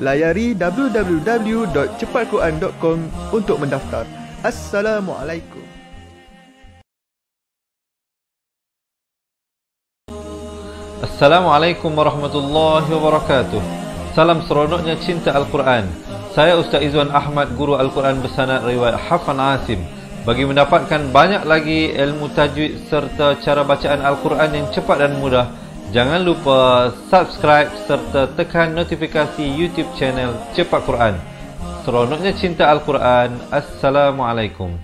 layari www.cepatquran.com untuk mendaftar. Assalamualaikum. Assalamualaikum warahmatullahi wabarakatuh Salam seronoknya cinta Al-Quran Saya Ustaz Izwan Ahmad Guru Al-Quran Bersanat Riwayat Hafan Asim Bagi mendapatkan banyak lagi ilmu tajwid Serta cara bacaan Al-Quran yang cepat dan mudah Jangan lupa subscribe serta tekan notifikasi YouTube channel Cepat Quran. Seronoknya cinta Al-Quran. Assalamualaikum.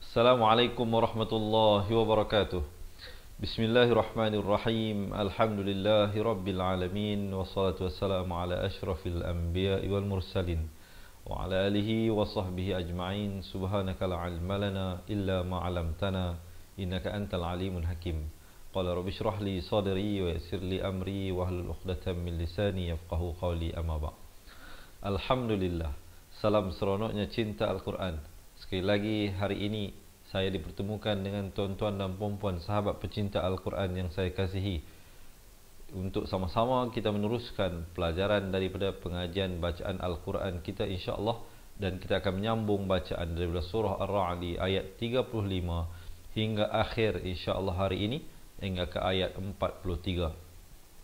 Assalamualaikum warahmatullahi wabarakatuh. Bismillahirrahmanirrahim. Alhamdulillahirabbil alamin wassalatu wassalamu ala asyrafil anbiya'i wal mursalin. وعلى آله وصحبه أجمعين سبحانك لا علم لنا إلا ما علمتنا إنك أنت العليم الحكيم قال رب اشرح لي صدري ويسر لي أمري وهل عقدة من لساني يفقه قولي أما بعد الحمد لله سلام seronoknya cinta Al-Quran Sekali lagi hari ini saya dipertemukan dengan tuan-tuan dan puan-puan sahabat pecinta Al-Quran yang saya kasihi untuk sama-sama kita meneruskan pelajaran daripada pengajian bacaan Al-Quran kita insya-Allah dan kita akan menyambung bacaan daripada surah Ar-Ra'd ayat 35 hingga akhir insya-Allah hari ini hingga ke ayat 43.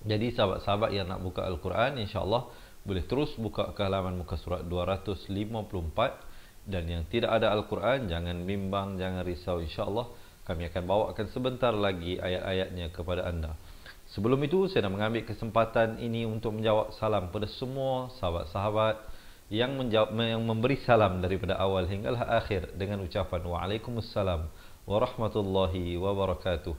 Jadi sahabat-sahabat yang nak buka Al-Quran insya-Allah boleh terus buka ke halaman muka surat 254 dan yang tidak ada Al-Quran jangan bimbang jangan risau insya-Allah kami akan bawakan sebentar lagi ayat-ayatnya kepada anda. Sebelum itu, saya nak mengambil kesempatan ini untuk menjawab salam pada semua sahabat-sahabat yang, yang memberi salam daripada awal hingga akhir dengan ucapan Waalaikumsalam Warahmatullahi Wabarakatuh.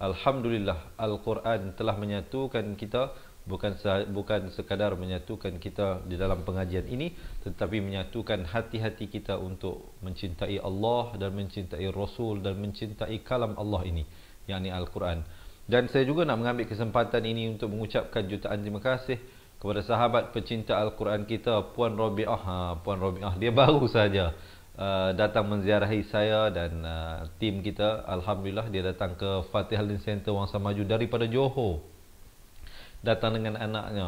Alhamdulillah, Al-Quran telah menyatukan kita bukan bukan sekadar menyatukan kita di dalam pengajian ini tetapi menyatukan hati-hati kita untuk mencintai Allah dan mencintai Rasul dan mencintai kalam Allah ini yakni Al-Quran. Dan saya juga nak mengambil kesempatan ini untuk mengucapkan jutaan terima kasih kepada sahabat pecinta Al-Quran kita, Puan Robi'ah. Ha, Puan Robi'ah, dia baru saja uh, datang menziarahi saya dan uh, tim kita. Alhamdulillah, dia datang ke Fatih Halim Center Wangsa Maju daripada Johor. Datang dengan anaknya.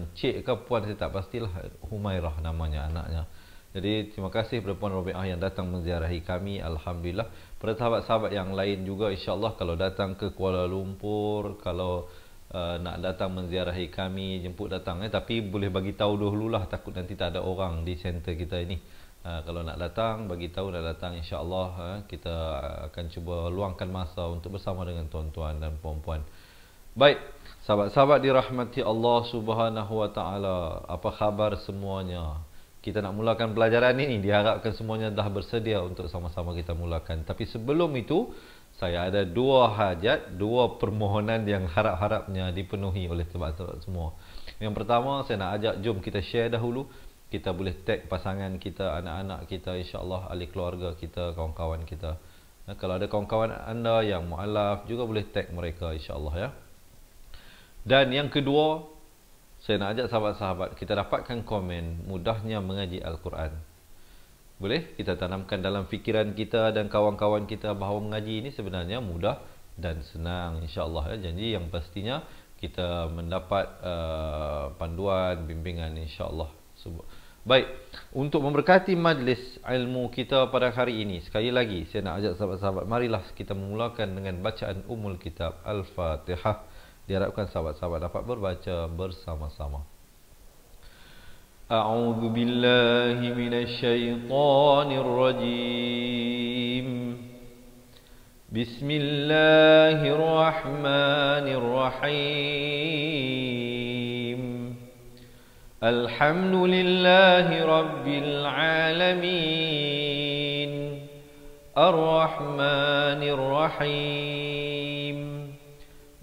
Encik eh. uh, ke Puan, saya tak pastilah. Humairah namanya anaknya. Jadi, terima kasih kepada Puan Robi'ah yang datang menziarahi kami. Alhamdulillah pada sahabat-sahabat yang lain juga insyaallah kalau datang ke Kuala Lumpur kalau uh, nak datang menziarahi kami jemput datang eh tapi boleh bagi tahu lah, takut nanti tak ada orang di centre kita ini uh, kalau nak datang bagi tahu dah datang insyaallah uh, kita uh, akan cuba luangkan masa untuk bersama dengan tuan-tuan dan puan-puan baik sahabat-sahabat dirahmati Allah Subhanahu wa taala apa khabar semuanya kita nak mulakan pelajaran ini diharapkan semuanya dah bersedia untuk sama-sama kita mulakan tapi sebelum itu saya ada dua hajat dua permohonan yang harap-harapnya dipenuhi oleh tempat-tempat semua yang pertama saya nak ajak jom kita share dahulu kita boleh tag pasangan kita anak-anak kita insyaallah ahli keluarga kita kawan-kawan kita nah, kalau ada kawan-kawan anda yang mualaf juga boleh tag mereka insyaallah ya dan yang kedua saya nak ajak sahabat-sahabat kita dapatkan komen mudahnya mengaji Al-Quran. Boleh kita tanamkan dalam fikiran kita dan kawan-kawan kita bahawa mengaji ini sebenarnya mudah dan senang insya-Allah ya. Janji yang pastinya kita mendapat uh, panduan bimbingan insya-Allah. Baik, untuk memberkati majlis ilmu kita pada hari ini sekali lagi saya nak ajak sahabat-sahabat marilah kita memulakan dengan bacaan umul kitab Al-Fatihah diharapkan sahabat-sahabat dapat berbaca bersama-sama. A'udzu billahi minasyaitonir rajim. Bismillahirrahmanirrahim. Alhamdulillahi rabbil alamin. Arrahmanirrahim.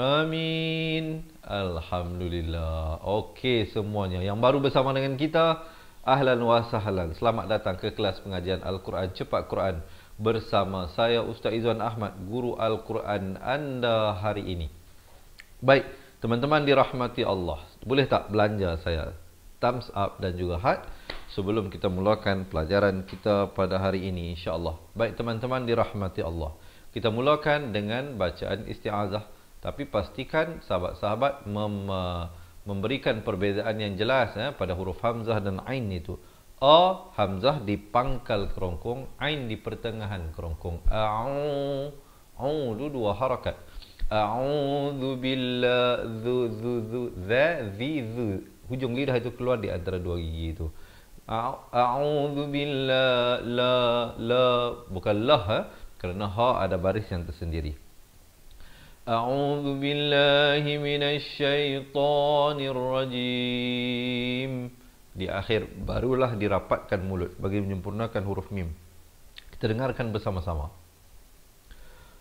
Amin. Alhamdulillah. Okey semuanya yang baru bersama dengan kita, ahlan wa sahlan. Selamat datang ke kelas pengajian Al-Quran Cepat Quran bersama saya Ustaz Izwan Ahmad, guru Al-Quran anda hari ini. Baik, teman-teman dirahmati Allah. Boleh tak belanja saya thumbs up dan juga hat. sebelum kita mulakan pelajaran kita pada hari ini insya-Allah. Baik teman-teman dirahmati Allah. Kita mulakan dengan bacaan isti'azah tapi pastikan sahabat-sahabat mem, uh, memberikan perbezaan yang jelas ya, pada huruf hamzah dan ain itu a hamzah di pangkal kerongkong ain di pertengahan kerongkong au au dua harakat a'udzu billahi zu zu za zi zu hujung lidah itu keluar di antara dua gigi itu a'udzu billahi la la bukan lah ha? kerana ha ada baris yang tersendiri أعوذ بالله من الشيطان الرجيم di akhir barulah dirapatkan mulut bagi menyempurnakan huruf mim kita dengarkan bersama-sama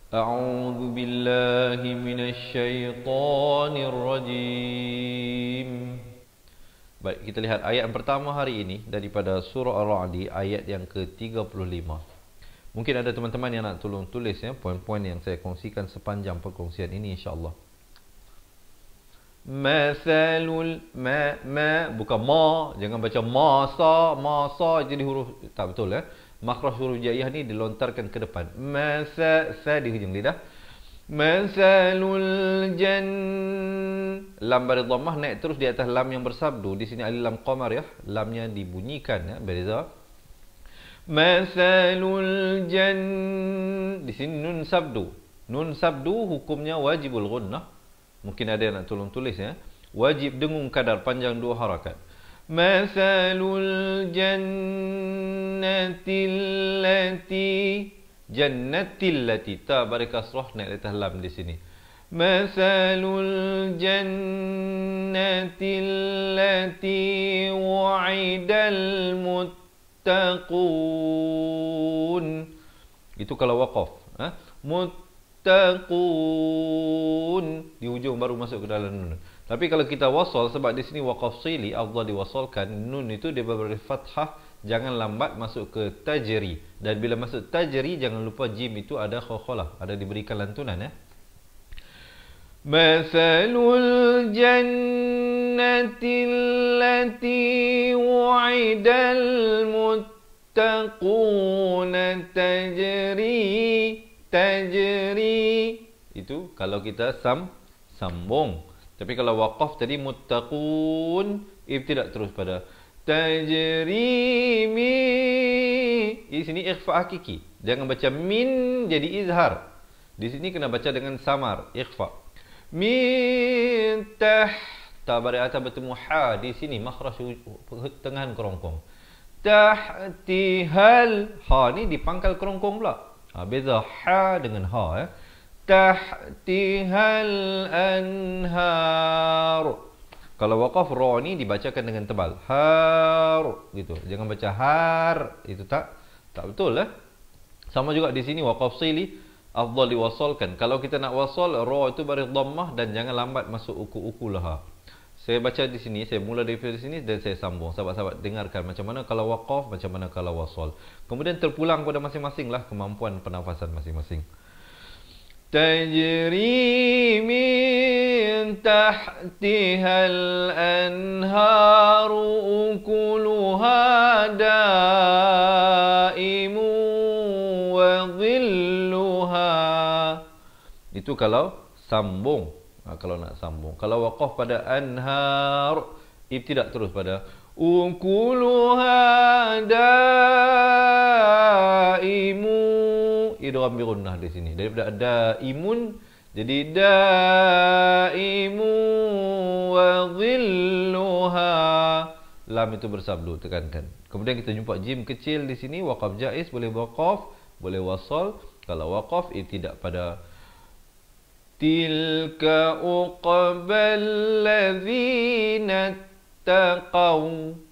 أعوذ بالله من الشيطان الرجيم Baik, kita lihat ayat pertama hari ini daripada surah Al-Ra'di ayat yang ke-35. Mungkin ada teman-teman yang nak tolong tulis ya poin-poin yang saya kongsikan sepanjang perkongsian ini insya-Allah. Masalul ma ma bukan ma jangan baca masa masa jadi huruf tak betul ya. Eh? Makhraj huruf jaiyah ni dilontarkan ke depan. Masa sa di hujung lidah. Masalul jan lam bari dhammah naik terus di atas lam yang bersabdu. Di sini alif lam qamar ya. Lamnya dibunyikan ya. Beza. Masalul jan Di sini nun sabdu Nun sabdu hukumnya wajibul gunnah Mungkin ada yang nak tolong tulis ya Wajib dengung kadar panjang dua harakat Masalul jannatillati Jannatillati tak barikas roh naik letah lam di sini Masalul jannatillati Wa'idal mut muttaqun itu kalau waqaf ha? muttaqun di hujung baru masuk ke dalam nun tapi kalau kita wasal sebab di sini waqaf sili Allah diwasalkan nun itu dia berbeza fathah jangan lambat masuk ke tajri dan bila masuk tajri jangan lupa jim itu ada khokholah ada diberikan lantunan ya Masalul jannah التي وعد المتقون تجري تجري itu kalau kita sam sambung tapi kalau waqaf tadi muttaqun ibtidak terus pada tajri mi di sini ikhfa hakiki jangan baca min jadi izhar di sini kena baca dengan samar ikhfa min tah tabari atas bertemu ha di sini makhraj tengah kerongkong tahti hal ha ni di pangkal kerongkong pula ha, beza ha dengan ha eh tahti hal anhar kalau waqaf ra ni dibacakan dengan tebal har gitu jangan baca har itu tak tak betul eh sama juga di sini waqaf sili afdal diwasalkan kalau kita nak wasal ra itu baris dhammah dan jangan lambat masuk uku-uku lah ha saya baca di sini, saya mula dari sini dan saya sambung. Sahabat-sahabat dengarkan macam mana kalau waqaf, macam mana kalau wasol. Kemudian terpulang kepada masing-masing lah kemampuan pernafasan masing-masing. Tajri min tahtiha anharu ukuluha da'imu wa zilluha. Itu kalau sambung ha, kalau nak sambung kalau waqaf pada anhar ibtidak terus pada unquluha daimu idgham bi gunnah di sini daripada daimun jadi daimu wa dhilluha lam itu bersabdu tekankan kemudian kita jumpa jim kecil di sini waqaf jaiz boleh waqaf boleh wasal kalau waqaf ia tidak pada تلك أقبى الذين اتقوا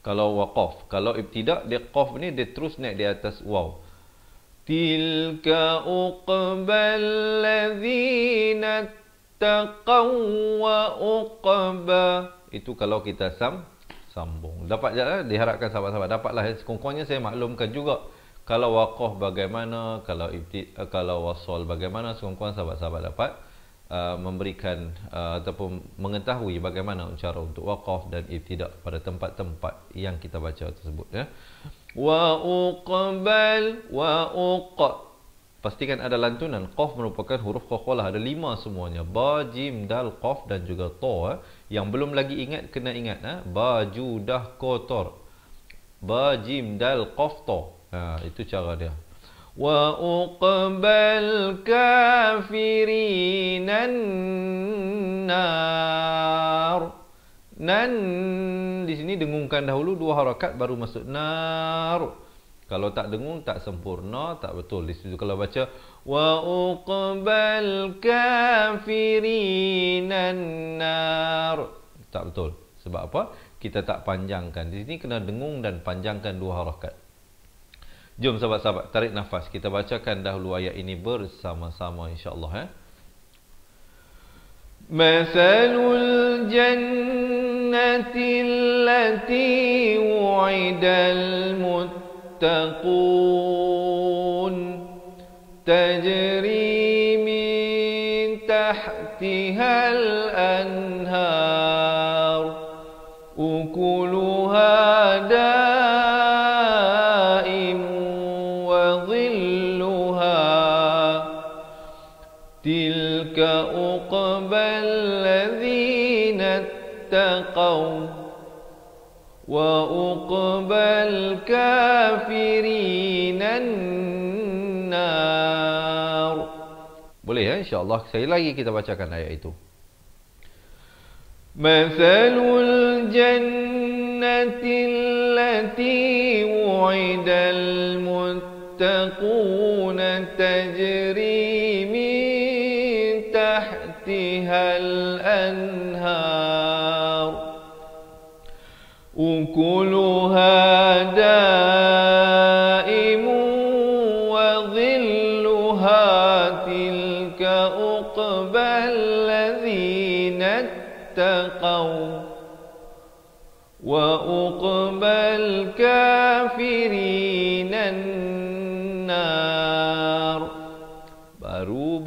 kalau waqaf kalau ibtidak dia qaf ni dia terus naik di atas waw tilka uqbal ladzina taqaw wa uqba itu kalau kita sam sambung dapat jelah diharapkan sahabat-sahabat dapatlah sekurang-kurangnya saya maklumkan juga kalau waqaf bagaimana kalau ibti, kalau wasol bagaimana sekurang-kurangnya sahabat-sahabat dapat uh, memberikan uh, ataupun mengetahui bagaimana cara untuk waqaf dan ibtidak pada tempat-tempat yang kita baca tersebut ya wa uqabal wa uq pastikan ada lantunan qaf merupakan huruf qaqalah ada lima semuanya ba jim dal qaf dan juga ta eh. yang belum lagi ingat kena ingat eh. Ya. baju dah kotor ba jim dal qaf ta Ha, itu cara dia. Wa uqbal kafirin nar. Nan di sini dengungkan dahulu dua harakat baru masuk nar. Kalau tak dengung tak sempurna, tak betul. Di situ kalau baca wa uqbal kafirin nar. Tak betul. Sebab apa? Kita tak panjangkan. Di sini kena dengung dan panjangkan dua harakat. Jom sahabat-sahabat tarik nafas. Kita bacakan dahulu ayat ini bersama-sama insya-Allah ya. Masalul jannati allati wa'idal muttaqun tajri min tahtiha al-anhar insyaallah sekali lagi kita bacakan ayat itu Masalul jannati allati wu'idal muttaquna tajri min tahtiha al-anhar ukulu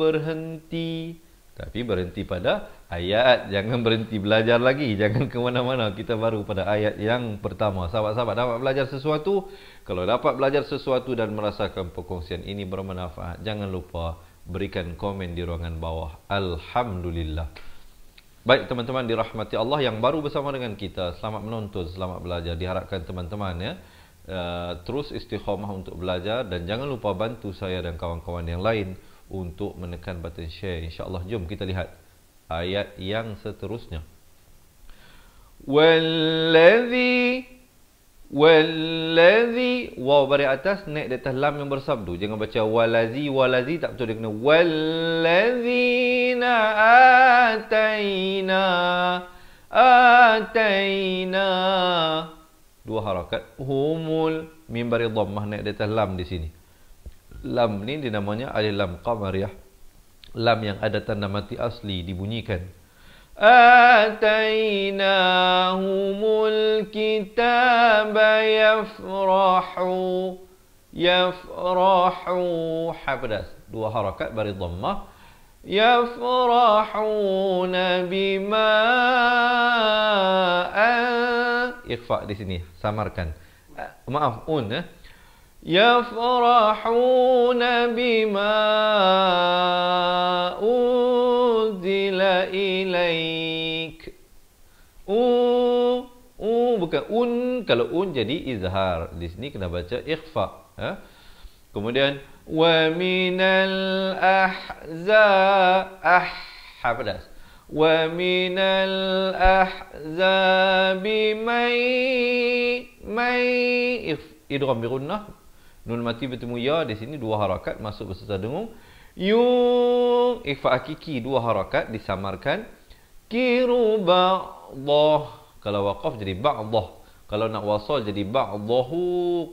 berhenti. Tapi berhenti pada ayat. Jangan berhenti belajar lagi. Jangan ke mana-mana. Kita baru pada ayat yang pertama. Sahabat-sahabat dapat belajar sesuatu. Kalau dapat belajar sesuatu dan merasakan perkongsian ini bermanfaat. Jangan lupa berikan komen di ruangan bawah. Alhamdulillah. Baik teman-teman dirahmati Allah yang baru bersama dengan kita. Selamat menonton, selamat belajar. Diharapkan teman-teman ya. Uh, terus istiqomah untuk belajar dan jangan lupa bantu saya dan kawan-kawan yang lain untuk menekan button share insyaallah jom kita lihat ayat yang seterusnya wallazi wallazi waw bari atas naik di atas lam yang bersabdu jangan baca walazi walazi tak betul dia kena wallazina ataina ataina dua harakat humul mimbari dhammah naik di atas lam di sini lam ni dinamanya alif lam qamariyah. Lam yang ada tanda mati asli dibunyikan Atainahumul kitaba yafrahu Yafrahu Habdas Dua harakat bari dhammah Yafrahuna bima Ikhfa di sini Samarkan eh, Maaf Un eh? يفرحون بما أنزل إليك U, u bukan un. Kalau un jadi izhar. Di sini kena baca ikhfa. Ha? Kemudian wa minal ahza ah ha pedas. Wa minal ahza bi mai mai idgham bi gunnah Nun mati bertemu ya di sini dua harakat masuk berserta dengung. Yung ikhfa akiki dua harakat disamarkan. Kiru ba'dah. Kalau waqaf jadi ba'dah. Kalau nak wasal jadi ba'dahu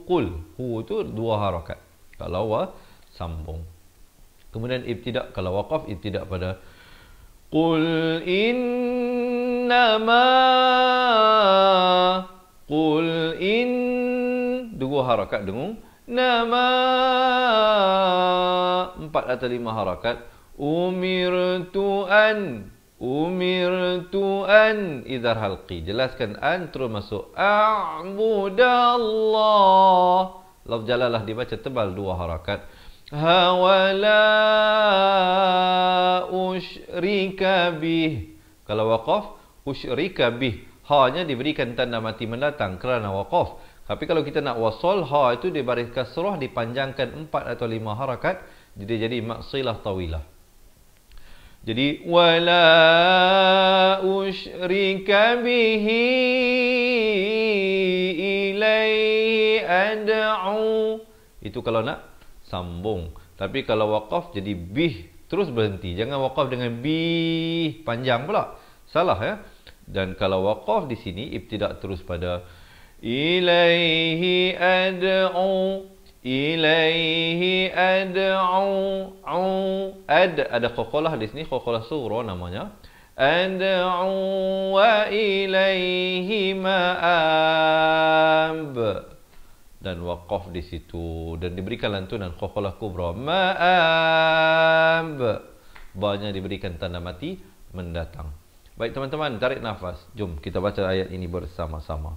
qul. Hu itu dua harakat. Kalau wa sambung. Kemudian ibtidak. Kalau waqaf ibtidak pada Qul Ma Qul in Dua harakat dengung nama empat atau lima harakat umir tuan umir tuan idhar halqi jelaskan an terus masuk a'budallah Laf jalalah dibaca tebal dua harakat hawala usyrika bih kalau waqaf usyrika bih ha nya diberikan tanda mati mendatang kerana waqaf tapi kalau kita nak wasolha itu dia baris kasrah dipanjangkan 4 atau 5 harakat jadi jadi maksilah tawilah. Jadi wala usyrika bihi ilai ad'u itu kalau nak sambung. Tapi kalau waqaf jadi bih terus berhenti. Jangan waqaf dengan bih panjang pula. Salah ya. Dan kalau waqaf di sini ibtidak terus pada إليه أدعو إليه أدعو أد ada khokholah di sini khokholah suro namanya أدعو وإليه مآب dan waqaf di situ dan diberikan lantunan khokholah kubra مآب banyak diberikan tanda mati mendatang baik teman-teman tarik nafas jom kita baca ayat ini bersama-sama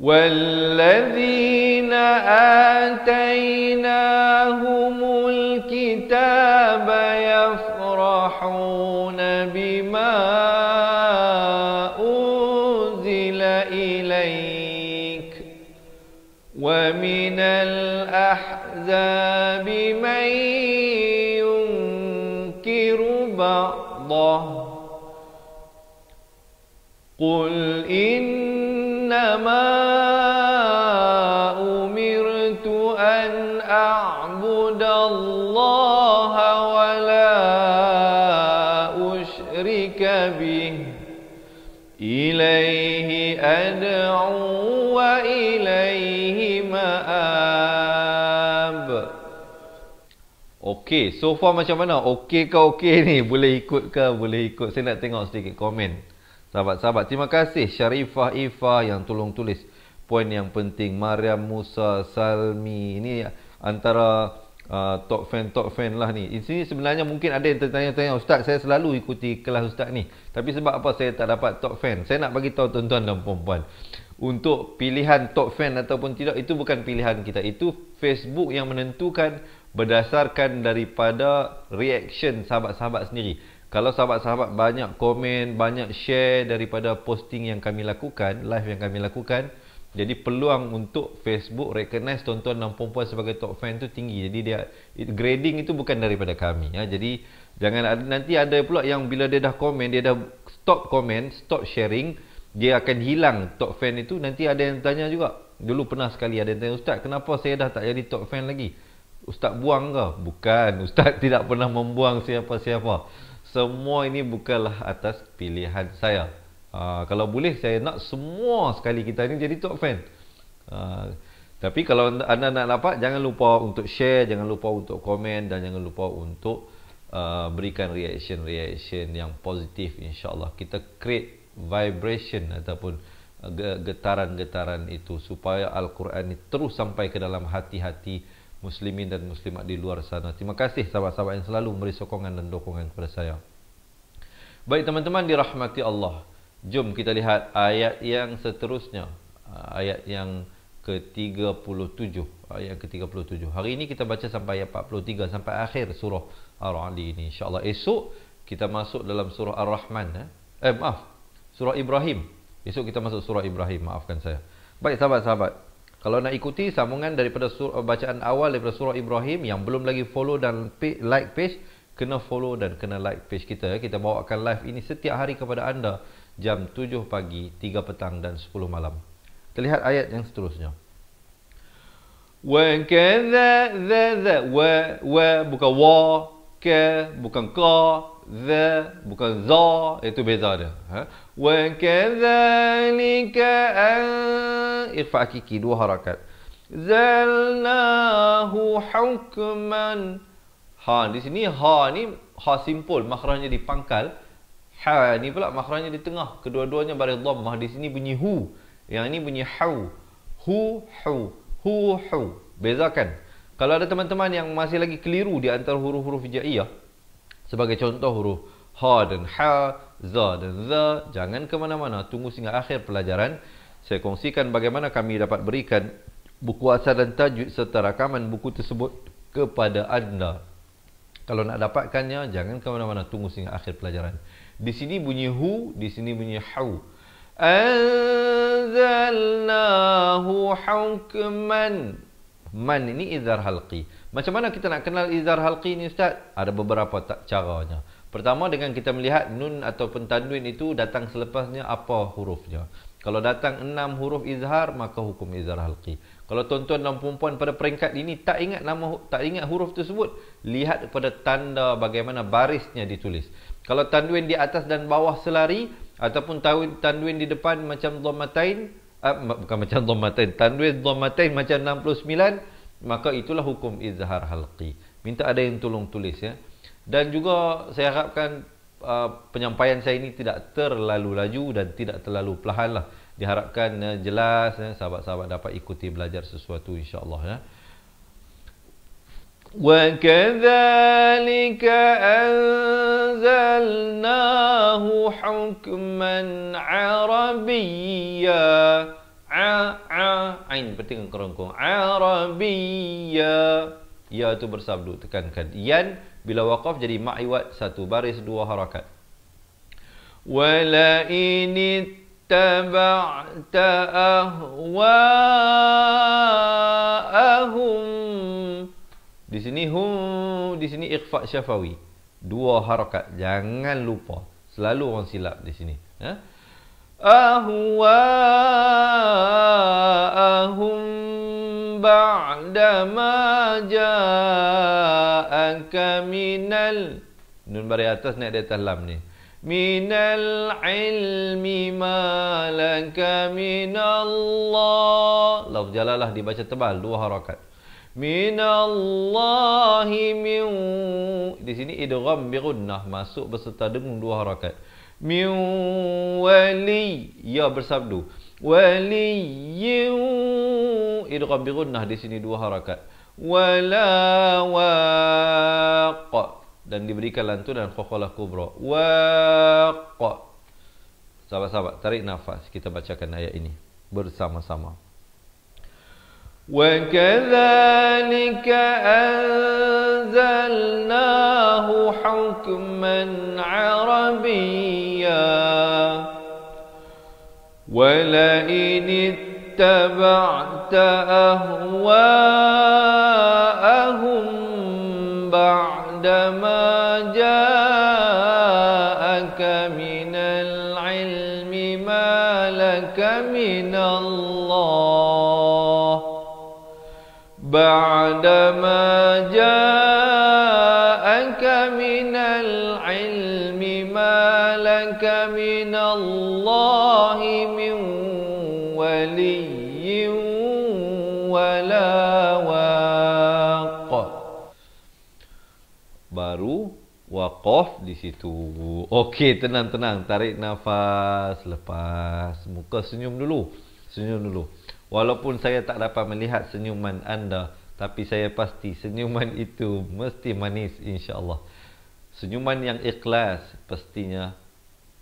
والذين آتيناهم الكتاب يفرحون بما أنزل إليك ومن الأحزاب من ينكر بعضه قل إن Okay, so far macam mana? Okay ke okay ni? Boleh ikut ke? Boleh ikut? Saya nak tengok sedikit komen. Sahabat-sahabat, terima kasih Syarifah Ifah yang tolong tulis poin yang penting. Maria, Musa Salmi. Ini antara uh, top fan-top fan lah ni. Ini sebenarnya mungkin ada yang tertanya-tanya. Ustaz, saya selalu ikuti kelas Ustaz ni. Tapi sebab apa saya tak dapat top fan? Saya nak bagi tahu tuan-tuan dan perempuan. Untuk pilihan top fan ataupun tidak, itu bukan pilihan kita. Itu Facebook yang menentukan berdasarkan daripada reaction sahabat-sahabat sendiri. Kalau sahabat-sahabat banyak komen, banyak share daripada posting yang kami lakukan, live yang kami lakukan, jadi peluang untuk Facebook recognize tuan-tuan dan perempuan sebagai top fan tu tinggi. Jadi dia grading itu bukan daripada kami. Ya. Jadi jangan ada, nanti ada pula yang bila dia dah komen, dia dah stop komen, stop sharing, dia akan hilang top fan itu. Nanti ada yang tanya juga. Dulu pernah sekali ada yang tanya, Ustaz kenapa saya dah tak jadi top fan lagi? ustaz buang ke? Bukan, ustaz tidak pernah membuang siapa-siapa. Semua ini bukanlah atas pilihan saya. Uh, kalau boleh saya nak semua sekali kita ini jadi top fan. Uh, tapi kalau anda nak dapat jangan lupa untuk share, jangan lupa untuk komen dan jangan lupa untuk uh, berikan reaction-reaction yang positif insyaallah Kita create vibration ataupun getaran-getaran itu supaya al-Quran ini terus sampai ke dalam hati-hati muslimin dan muslimat di luar sana. Terima kasih sahabat-sahabat yang selalu memberi sokongan dan dukungan kepada saya. Baik teman-teman dirahmati Allah. Jom kita lihat ayat yang seterusnya. Ah, ayat yang ke-37. Ayat ke-37. Hari ini kita baca sampai ayat 43 sampai akhir surah al ali ini. Insya-Allah esok kita masuk dalam surah Ar-Rahman eh? eh maaf. Surah Ibrahim. Esok kita masuk surah Ibrahim, maafkan saya. Baik sahabat-sahabat, kalau nak ikuti sambungan daripada sur- eh, bacaan awal daripada surah Ibrahim yang belum lagi follow dan like page, kena follow dan kena like page kita. Kita bawakan live ini setiap hari kepada anda jam 7 pagi, 3 petang dan 10 malam. Kita lihat ayat yang seterusnya. Wa kadza za za wa bukan wa ke bukan ka za bukan za itu beza dia. Ha? وَكَذَلِكَ أَنْ إخفاء حقيقي دو حركات زَلْنَاهُ حُكْمًا Ha, di sini ha ni ha simple, makhrajnya di pangkal. Ha ni pula makhrajnya di tengah. Kedua-duanya baris dhammah. Di sini bunyi hu. Yang ni bunyi hau. Hu, hu. Hu, hu. Beza kan? Kalau ada teman-teman yang masih lagi keliru di antara huruf-huruf hija'iyah. Sebagai contoh huruf ha dan ha, za dan za. Jangan ke mana-mana, tunggu sehingga akhir pelajaran. Saya kongsikan bagaimana kami dapat berikan buku asal dan tajwid serta rakaman buku tersebut kepada anda. Kalau nak dapatkannya, jangan ke mana-mana, tunggu sehingga akhir pelajaran. Di sini bunyi hu, di sini bunyi hau. Anzalnahu hukman Man ini izhar halqi Macam mana kita nak kenal izhar halqi ni Ustaz? Ada beberapa tak caranya Pertama dengan kita melihat nun ataupun tanwin itu datang selepasnya apa hurufnya. Kalau datang enam huruf izhar maka hukum izhar halqi. Kalau tuan-tuan dan puan-puan pada peringkat ini tak ingat nama tak ingat huruf tersebut, lihat kepada tanda bagaimana barisnya ditulis. Kalau tanwin di atas dan bawah selari ataupun tanwin, tanwin di depan macam dhammatain uh, bukan macam dhammatain, tanwin dhammatain macam 69 maka itulah hukum izhar halqi. Minta ada yang tolong tulis ya dan juga saya harapkan uh, penyampaian saya ini tidak terlalu laju dan tidak terlalu perlahan lah diharapkan uh, jelas ya, sahabat-sahabat dapat ikuti belajar sesuatu insyaAllah ya وكذلك أنزلناه حكما عربيا عين بتكن عربيا يا تو bersabdu tekankan ian bila waqaf jadi ma'iwat satu baris dua harakat. Walaini تبعت أهواءهم di sini hum di sini ikhfa syafawi dua harakat jangan lupa selalu orang silap di sini ya أهواءهم بعد ما جاءك من ال نون atas naik di atas lam ni من العلم ما لك من الله لو جلاله lah dibaca tebal dua harakat من الله من di sini idgham bi gunnah masuk beserta dengan dua harakat min wali ya bersabdu wali idrabirunnah di sini dua harakat wala waq dan diberikan lantunan khokhalah kubra waq sahabat-sahabat tarik nafas kita bacakan ayat ini bersama-sama وكذلك أنزلناه حكما عربيا ولئن اتبعت أهواءهم بعد ما جاءك من العلم ما لك من الله بعد ما جاءك waqaf di situ. Okey, tenang-tenang, tarik nafas, lepas muka senyum dulu. Senyum dulu. Walaupun saya tak dapat melihat senyuman anda, tapi saya pasti senyuman itu mesti manis insya-Allah. Senyuman yang ikhlas pastinya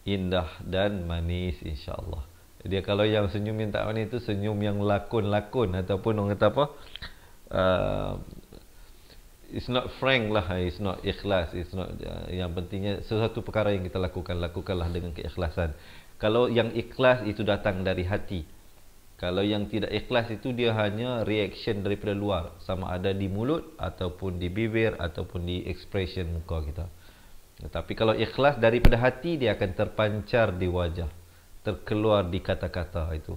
indah dan manis insya-Allah. Jadi kalau yang senyum yang tak manis itu senyum yang lakon-lakon ataupun orang kata apa? Uh, it's not frank lah it's not ikhlas it's not uh, yang pentingnya sesuatu perkara yang kita lakukan lakukanlah dengan keikhlasan kalau yang ikhlas itu datang dari hati kalau yang tidak ikhlas itu dia hanya reaction daripada luar sama ada di mulut ataupun di bibir ataupun di expression muka kita Tetapi kalau ikhlas daripada hati dia akan terpancar di wajah terkeluar di kata-kata itu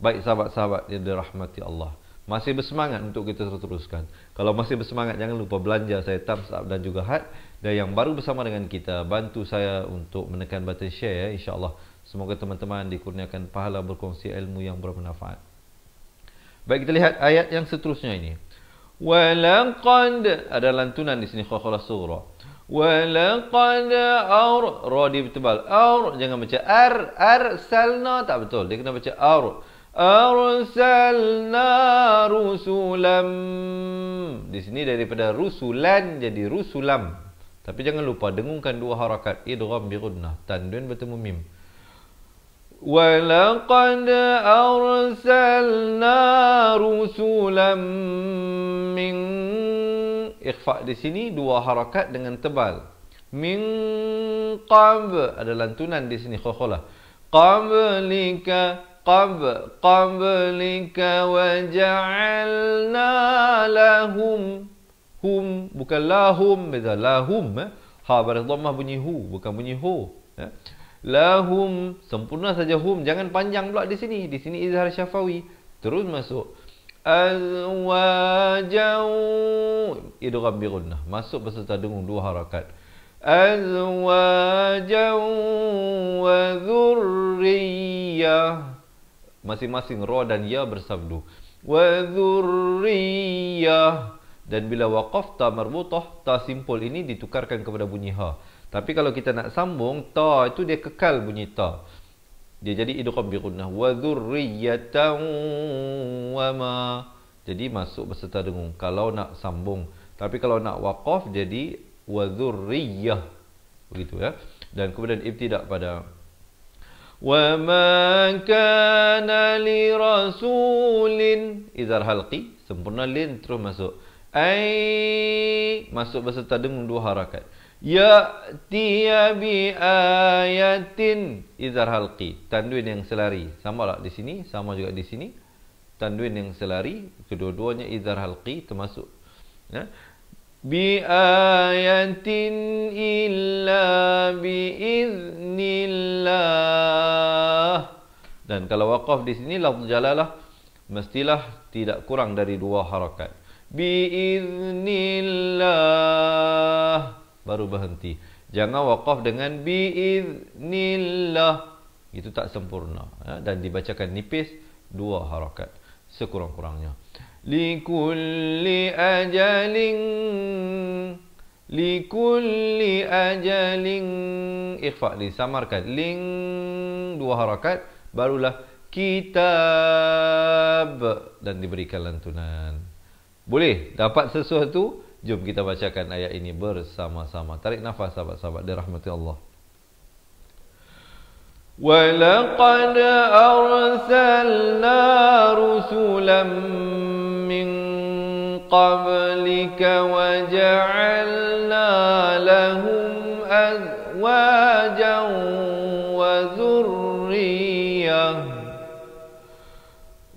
baik sahabat-sahabat yang dirahmati Allah masih bersemangat untuk kita teruskan. Kalau masih bersemangat jangan lupa belanja saya Thumbs Up dan juga Heart dan yang baru bersama dengan kita bantu saya untuk menekan button share ya insyaallah. Semoga teman-teman dikurniakan pahala berkongsi ilmu yang bermanfaat. Baik kita lihat ayat yang seterusnya ini. Walaqad ada lantunan di sini khalaqa sura. Walaqad ar ra di tebal. Ar jangan baca ar arsalna tak betul. Dia kena baca ar arsalna rusulam di sini daripada rusulan jadi rusulam tapi jangan lupa dengungkan dua harakat idgham bi gunnah tanwin bertemu mim walaqad arsalna rusulam min ikhfa di sini dua harakat dengan tebal min qab ada lantunan di sini khokhola qablika قبلك وجعلنا لهم هم bukan lahum beza lahum eh? ha baris dhammah bunyi hu bukan bunyi ho eh? lahum sempurna saja hum jangan panjang pula di sini di sini izhar syafawi terus masuk azwajau idgham bi gunnah masuk beserta dengung dua harakat azwajau wa dhurriyah masing-masing roh dan ya bersabdu wa dhurriyah dan bila waqaf ta marbutah ta simpul ini ditukarkan kepada bunyi ha tapi kalau kita nak sambung ta itu dia kekal bunyi ta dia jadi idgham bi gunnah wa dhurriyatan wa ma jadi masuk beserta dengung kalau nak sambung tapi kalau nak waqaf jadi wa dhurriyah begitu ya dan kemudian ibtidak pada وما كان لرسول إزار حلقي سمبرنا لين ترو مسو أي مسو بس تدم دو حركة يأتي بآية إزار حلقي Tanduin yang selari sama lah di sini sama juga di sini tanduin yang selari kedua-duanya izhar halqi termasuk ya? بآية إلا بإذن الله Dan kalau waqaf di sini lafz jalalah mestilah tidak kurang dari dua harakat. Biiznillah baru berhenti. Jangan waqaf dengan bi biiznillah. Itu tak sempurna ha? dan dibacakan nipis dua harakat sekurang-kurangnya likulli ajalin likulli ajalin ikhfa li samarkan ling dua harakat barulah kitab dan diberikan lantunan boleh dapat sesuatu jom kita bacakan ayat ini bersama-sama tarik nafas sahabat-sahabat dirahmati Allah ولقد أرسلنا رسلا من قبلك وجعلنا لهم أزواجا وذرية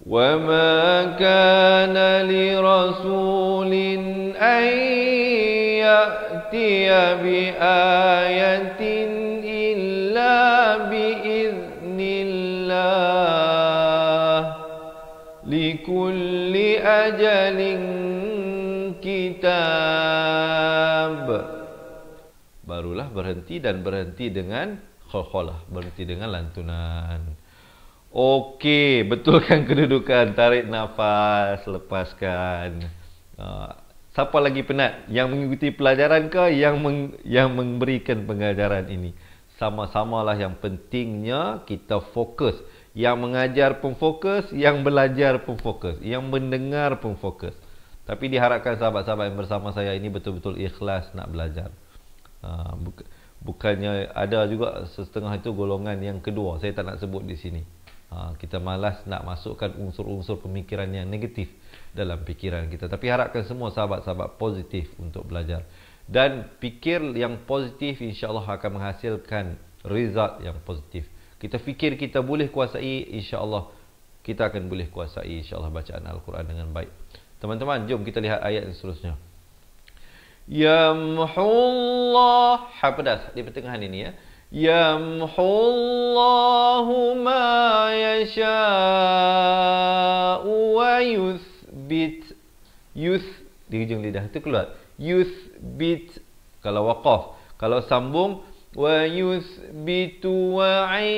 وما كان لرسول أن يأتي بآية أجل كتاب Barulah berhenti dan berhenti dengan khol-kholah. Berhenti dengan lantunan. Okey, betulkan kedudukan. Tarik nafas, lepaskan. Ah, siapa lagi penat? Yang mengikuti pelajaran ke yang meng, yang memberikan pengajaran ini? Sama-samalah yang pentingnya kita fokus. Yang mengajar pun fokus Yang belajar pun fokus Yang mendengar pun fokus Tapi diharapkan sahabat-sahabat yang bersama saya ini Betul-betul ikhlas nak belajar ha, Bukannya ada juga setengah itu golongan yang kedua Saya tak nak sebut di sini ha, Kita malas nak masukkan unsur-unsur pemikiran yang negatif Dalam pikiran kita Tapi harapkan semua sahabat-sahabat positif untuk belajar Dan fikir yang positif insya Allah akan menghasilkan result yang positif kita fikir kita boleh kuasai insya-Allah kita akan boleh kuasai insya-Allah bacaan al-Quran dengan baik. Teman-teman, jom kita lihat ayat yang seterusnya. Yamhullah Ha pedas di pertengahan ini ya Ya Yamhullahu ma yasha'u wa yuthbit Yuth Di hujung lidah itu keluar Yuthbit Kalau waqaf Kalau sambung ويثبت وعي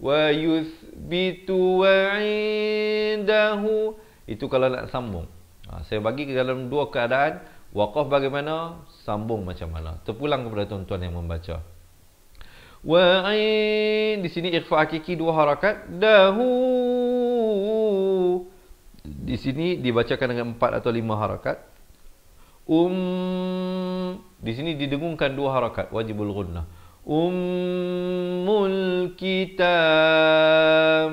ويثبت وعنده itu kalau nak sambung ha, saya bagi ke dalam dua keadaan waqaf bagaimana sambung macam mana terpulang kepada tuan-tuan yang membaca wa di sini ikhfa hakiki dua harakat dahu di sini dibacakan dengan empat atau lima harakat um di sini didengungkan dua harakat wajibul ghunnah. Ummul kitab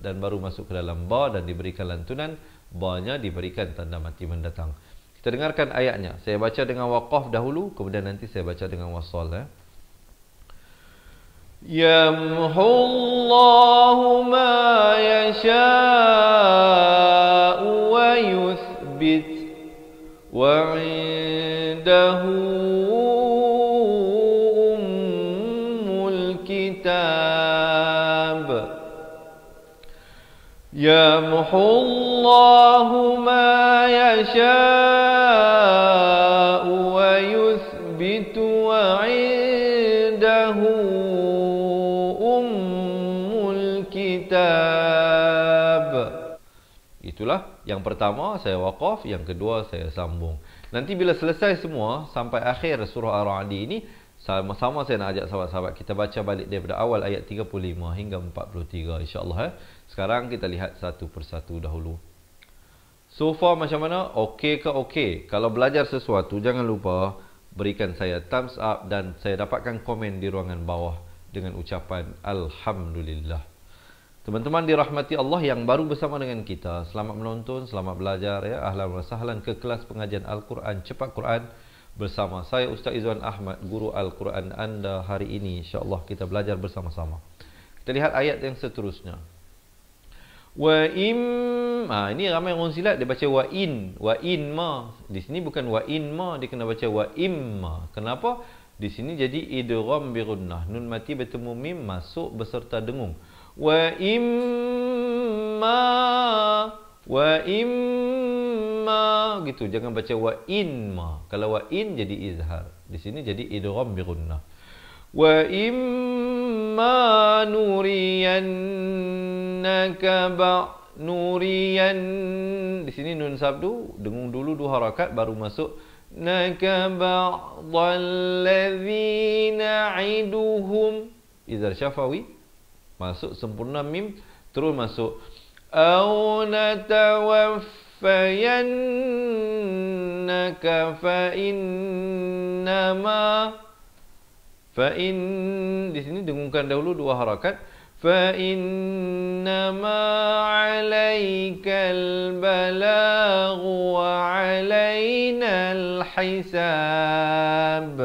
dan baru masuk ke dalam ba dan diberikan lantunan ba-nya diberikan tanda mati mendatang. Kita dengarkan ayatnya. Saya baca dengan waqaf dahulu kemudian nanti saya baca dengan wasal eh. يمحو ma ما wa yuthbit وعند عنده أم الكتاب يمحو الله ما يشاء ويثبت وعنده أم الكتاب Itulah yang pertama saya wakaf, yang kedua saya sambung. Nanti bila selesai semua sampai akhir surah Ar-Ra'd ini sama-sama saya nak ajak sahabat-sahabat kita baca balik daripada awal ayat 35 hingga 43 insya-Allah eh. Sekarang kita lihat satu persatu dahulu. So far macam mana? Okey ke okey? Kalau belajar sesuatu jangan lupa berikan saya thumbs up dan saya dapatkan komen di ruangan bawah dengan ucapan alhamdulillah. Teman-teman dirahmati Allah yang baru bersama dengan kita. Selamat menonton, selamat belajar ya. Ahlan wa sahlan ke kelas pengajian Al-Quran Cepat Quran bersama saya Ustaz Izwan Ahmad, guru Al-Quran anda hari ini. Insya-Allah kita belajar bersama-sama. Kita lihat ayat yang seterusnya. Wa im ha, ini ramai orang silat dia baca wa in wa in ma di sini bukan wa in ma dia kena baca wa im ma kenapa di sini jadi idgham bi nun mati bertemu mim masuk beserta dengung Wa imma, wa imma, Gitu, jangan baca wa inma. Kalau wa in jadi izhar Di sini jadi idram birunnah imma nuriyannaka ba' nuriyan di sini nun sabdu dengung dulu dua harakat baru masuk naka ba'dallazina iduhum Izhar syafawi Masuk sempurna mim Terus masuk Au natawaffayannaka fa innama Fa in Di sini dengungkan dahulu dua harakat Fa innama alaikal balagu wa alayna al-hisab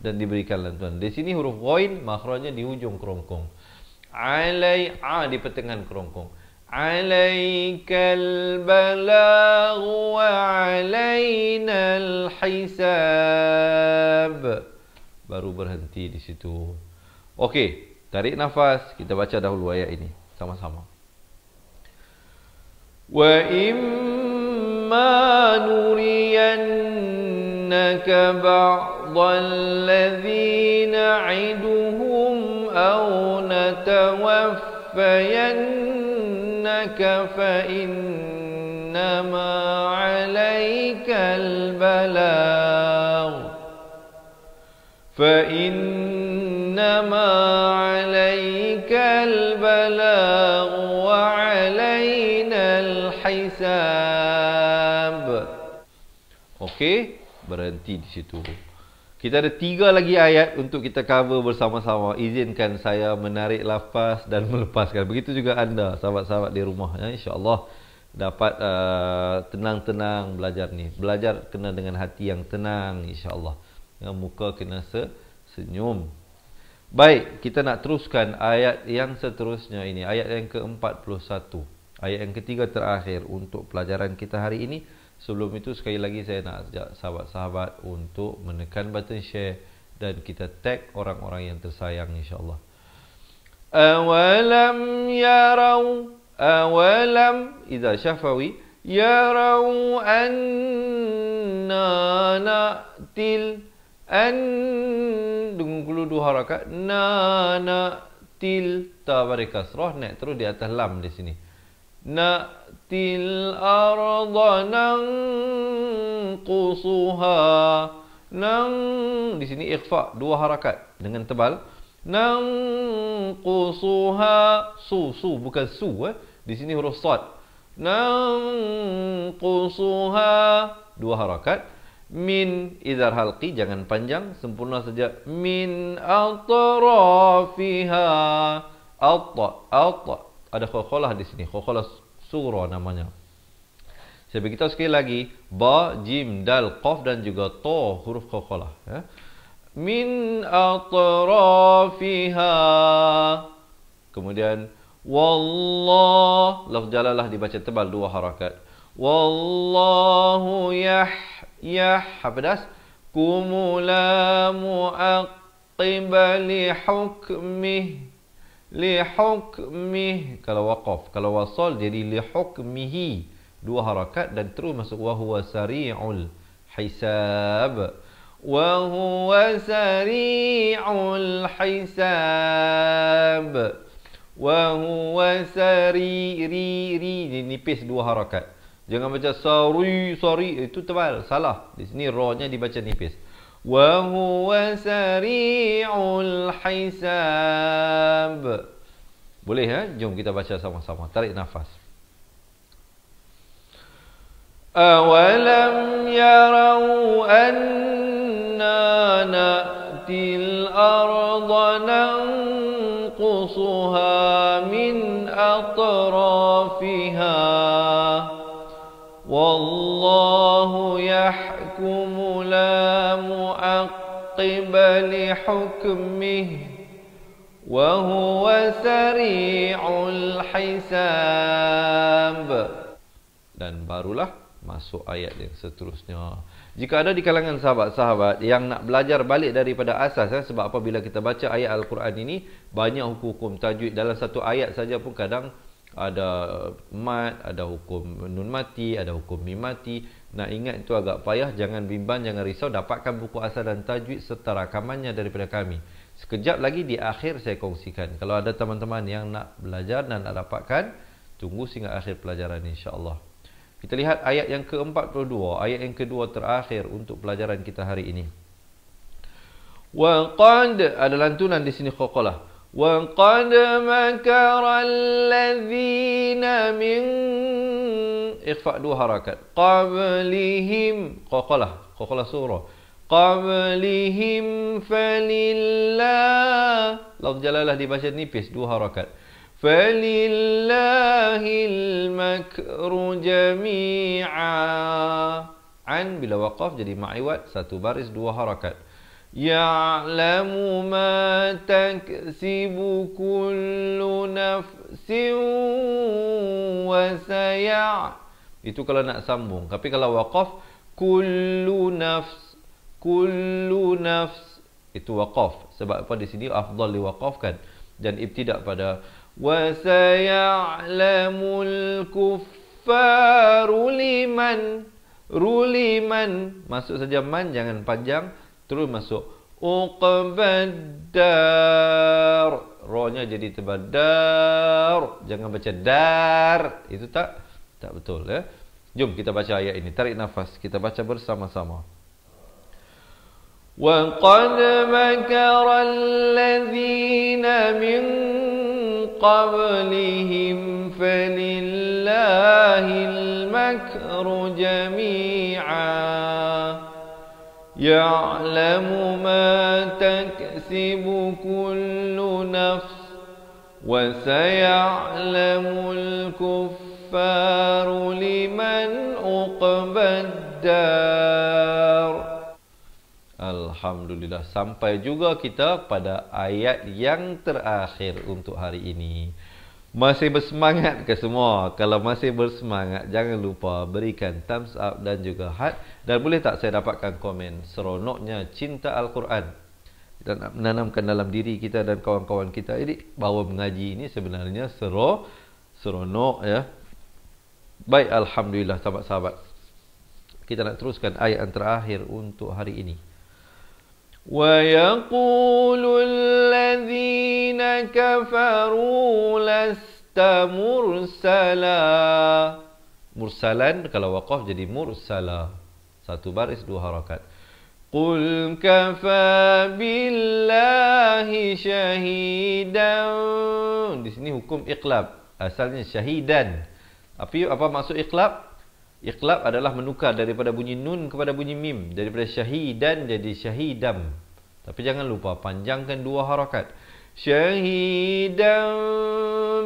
dan diberikan lantunan. Di sini huruf ghoin makhrajnya di ujung kerongkong alai a ah, di pertengahan kerongkong alaikal balagh wa alainal hisab baru berhenti di situ okey tarik nafas kita baca dahulu ayat ini sama-sama wa im ما نرينك بعض الذين عدهم أو نتوفينك فإنما عليك البلاغ فإنما عليك البلاغ وعلينا الحساب Okey, berhenti di situ. Kita ada tiga lagi ayat untuk kita cover bersama-sama. Izinkan saya menarik lafaz dan melepaskan. Begitu juga anda, sahabat-sahabat di rumah. Ya, InsyaAllah dapat uh, tenang-tenang belajar ni. Belajar kena dengan hati yang tenang, insyaAllah. Ya, muka kena senyum. Baik, kita nak teruskan ayat yang seterusnya ini. Ayat yang ke-41. Ayat yang ketiga terakhir untuk pelajaran kita hari ini. Sebelum itu sekali lagi saya nak ajak sahabat-sahabat untuk menekan button share dan kita tag orang-orang yang tersayang insya-Allah. Awalam yarau awalam idza syafawi yarau anna natil an dengan kulu dua harakat na na til ta mereka naik terus di atas lam di sini na نُسْقِي الْأَرْضَ نَنْقُصُهَا nang di sini ikhfa dua harakat dengan tebal nang qusuha su su bukan su eh di sini huruf sad nang qusuha dua harakat min idhar halqi jangan panjang sempurna saja min atrafiha atta atta ada khokholah di sini khokholah surah namanya. Saya beritahu sekali lagi, ba, jim, dal, qaf dan juga to huruf qaqalah. Ya. Min atrafiha. Kemudian, wallah, laf jalalah dibaca tebal dua harakat. Wallahu yah, yah, hafidas, kumula mu'aqibali hukmih lihukmih kalau waqaf kalau wasal jadi lihukmihi dua harakat dan terus masuk wa huwa sari'ul hisab wa huwa sari'ul hisab wa huwa sari ri ri ini nipis dua harakat jangan baca sari sari itu tebal salah di sini ra-nya dibaca nipis وهو سريع الحساب Boleh ya? Eh? Jom kita baca sama-sama. Tarik nafas. أولم يروا أنا نأتي الأرض ننقصها من أطرافها والله يحكم قبل حكمه وهو سريع الحساب dan barulah masuk ayat yang seterusnya jika ada di kalangan sahabat-sahabat yang nak belajar balik daripada asas eh, sebab apabila kita baca ayat al-Quran ini banyak hukum-hukum tajwid dalam satu ayat saja pun kadang ada mat ada hukum nun mati ada hukum mim mati nak ingat itu agak payah Jangan bimbang, jangan risau Dapatkan buku asal dan tajwid serta rakamannya daripada kami Sekejap lagi di akhir saya kongsikan Kalau ada teman-teman yang nak belajar dan nak dapatkan Tunggu sehingga akhir pelajaran Insya Allah. Kita lihat ayat yang ke-42 Ayat yang kedua terakhir untuk pelajaran kita hari ini وَقَدْ Ada lantunan di sini khokolah وَقَدْ مَكَرَ الَّذِينَ مِنْ اخفاء دو حركات قبلهم قوقلة قوقلة سورة قبلهم فلله لفظ جلالة دي بشر نيبس دو حركات فلله المكر جميعا عن بلا وقف جدي معيوات ساتو باريس دو حركات يعلم ما تكسب كل نفس وسيعلم Itu kalau nak sambung. Tapi kalau waqaf kullu nafs kullu nafs itu waqaf sebab apa di sini afdal diwaqafkan dan ibtidak pada wa sayalamul kuffaru liman ruliman masuk saja man jangan panjang terus masuk uqbadar ronya jadi tebadar jangan baca dar itu tak Tak betul ya. Jom kita baca ayat ini. Tarik nafas. Kita baca bersama-sama. وَقَدْ مَكَرَ الَّذِينَ مِنْ قَبْلِهِمْ فَلِلَّهِ الْمَكْرُ جَمِيعًا يَعْلَمُ مَا تَكْسِبُ كُلُّ نَفْسٍ وَسَيَعْلَمُ الْكُفْرَ الكفار لمن أقبى الدار Alhamdulillah sampai juga kita pada ayat yang terakhir untuk hari ini. Masih bersemangat ke semua? Kalau masih bersemangat jangan lupa berikan thumbs up dan juga heart dan boleh tak saya dapatkan komen seronoknya cinta al-Quran. Kita nak menanamkan dalam diri kita dan kawan-kawan kita ini bawa mengaji ini sebenarnya seronok seronok ya Baik, Alhamdulillah sahabat-sahabat Kita nak teruskan ayat yang terakhir untuk hari ini ويقول الذين كفروا لست مرسلا مرسلا كلا وقف جدي مرسلا satu baris dua harakat قل كفى بالله شهيدا di sini hukum iqlab asalnya syahidan Api apa maksud iqlab? Iqlab adalah menukar daripada bunyi nun kepada bunyi mim, daripada syahidan jadi syahidam. Tapi jangan lupa panjangkan dua harakat. Syahidam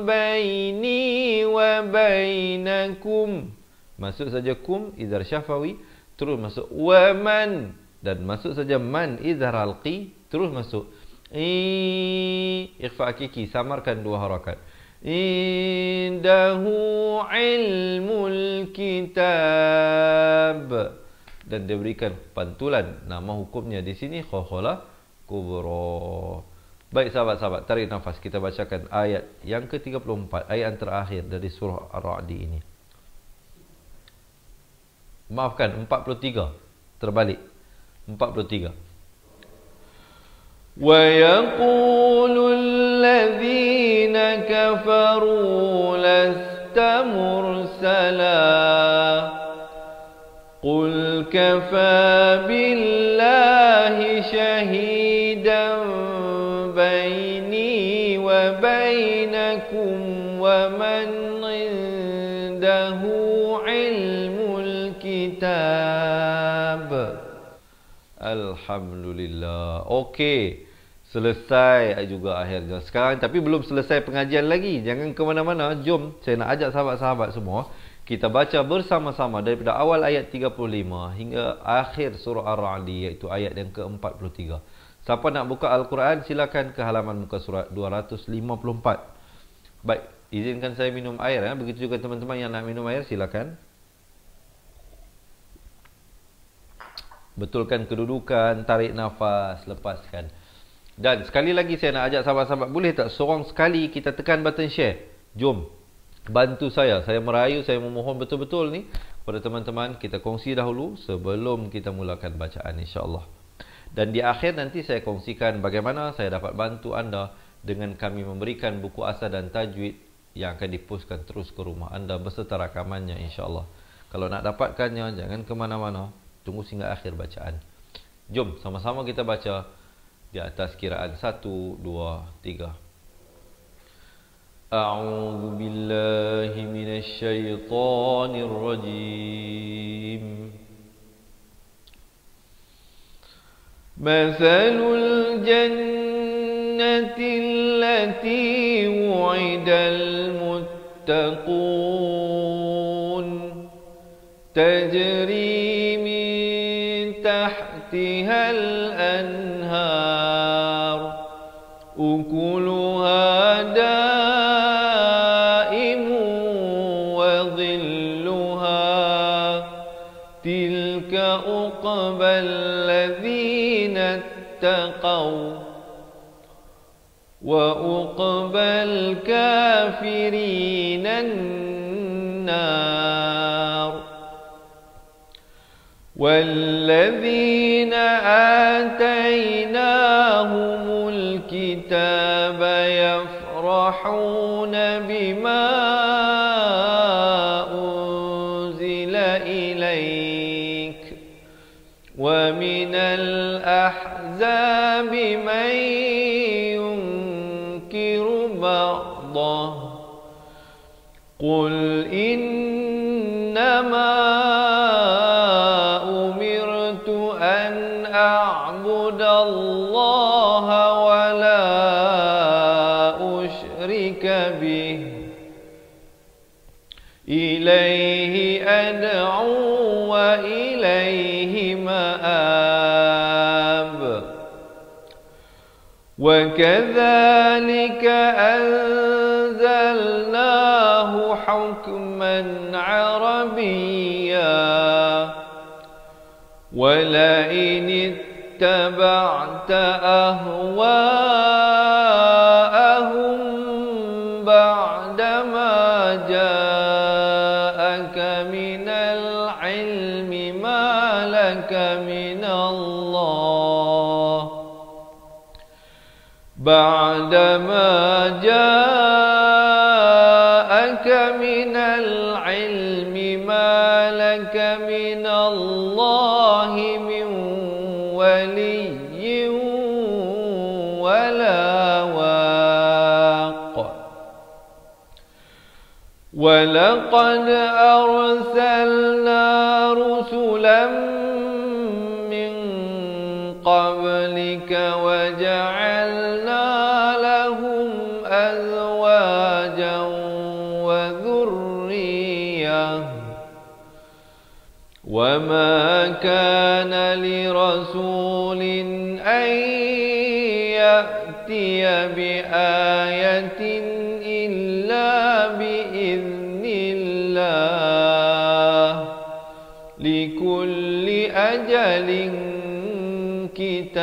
baini wa bainakum. Masuk saja kum idhar syafawi, terus masuk wa man dan masuk saja man idhar alqi, terus masuk i ikhfa kiki samarkan dua harakat indahu ilmul kitab dan dia berikan pantulan nama hukumnya di sini khokhola kubro baik sahabat-sahabat tarik nafas kita bacakan ayat yang ke-34 ayat yang terakhir dari surah ar-ra'd ini maafkan 43 terbalik 43 ويقول الذين كفروا لست مرسلا قل كفى بالله شهيدا بيني وبينكم ومن Alhamdulillah. Okey. Selesai juga akhirnya sekarang. Tapi belum selesai pengajian lagi. Jangan ke mana-mana. Jom saya nak ajak sahabat-sahabat semua. Kita baca bersama-sama daripada awal ayat 35 hingga akhir surah Ar-Ra'di iaitu ayat yang ke-43. Siapa nak buka Al-Quran silakan ke halaman muka surat 254. Baik, izinkan saya minum air. Ya. Begitu juga teman-teman yang nak minum air silakan. betulkan kedudukan, tarik nafas, lepaskan. Dan sekali lagi saya nak ajak sahabat-sahabat, boleh tak seorang sekali kita tekan button share? Jom, bantu saya. Saya merayu, saya memohon betul-betul ni kepada teman-teman. Kita kongsi dahulu sebelum kita mulakan bacaan Insya Allah. Dan di akhir nanti saya kongsikan bagaimana saya dapat bantu anda dengan kami memberikan buku asal dan tajwid yang akan dipuskan terus ke rumah anda beserta rakamannya Allah. Kalau nak dapatkannya, jangan ke mana-mana. Tunggu sehingga akhir bacaan. Jom sama-sama kita baca di atas kiraan 1 2 3. A'udzu billahi minasy syaithanir rajim. Masalul jannati allati wu'idal muttaqun tajri تحتها الأنهار أكلها دائم وظلها تلك أقبى الذين اتقوا وأقبى الكافرين النار والذين آتيناهم الكتاب يفرحون بما وكذلك أنزلناه حكما عربيا ولئن اتبعت أهواك بعدما جاءك من العلم ما لك من الله من ولي ولا واق ولقد أرسلنا كان لرسول أن يأتي بآية إلا بإذن الله لكل أجل كتاب